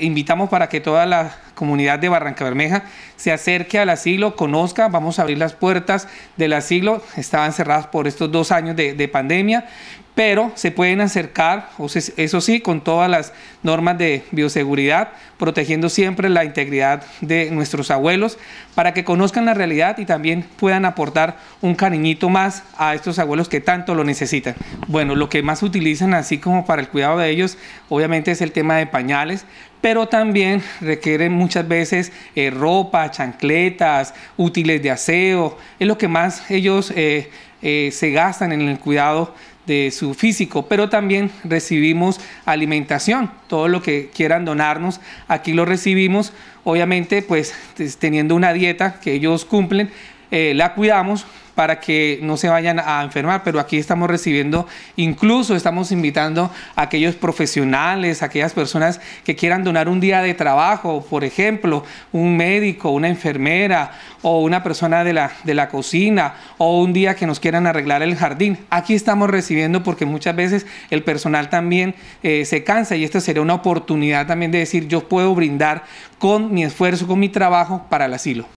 invitamos para que toda la comunidad de Barranca Bermeja se acerque al asilo, conozca, vamos a abrir las puertas del asilo, estaban cerradas por estos dos años de, de pandemia, pero se pueden acercar, eso sí, con todas las normas de bioseguridad, protegiendo siempre la integridad de nuestros abuelos, para que conozcan la realidad y también puedan aportar un cariñito más a estos abuelos que tanto lo necesitan. Bueno, lo que más utilizan así como para el cuidado de ellos, obviamente es el tema de pañales, pero también requieren muchas veces eh, ropa, chancletas, útiles de aseo, es lo que más ellos... Eh, eh, se gastan en el cuidado de su físico, pero también recibimos alimentación, todo lo que quieran donarnos, aquí lo recibimos, obviamente pues teniendo una dieta que ellos cumplen, eh, la cuidamos para que no se vayan a enfermar, pero aquí estamos recibiendo, incluso estamos invitando a aquellos profesionales, a aquellas personas que quieran donar un día de trabajo, por ejemplo, un médico, una enfermera o una persona de la, de la cocina o un día que nos quieran arreglar el jardín. Aquí estamos recibiendo porque muchas veces el personal también eh, se cansa y esta sería una oportunidad también de decir yo puedo brindar con mi esfuerzo, con mi trabajo para el asilo.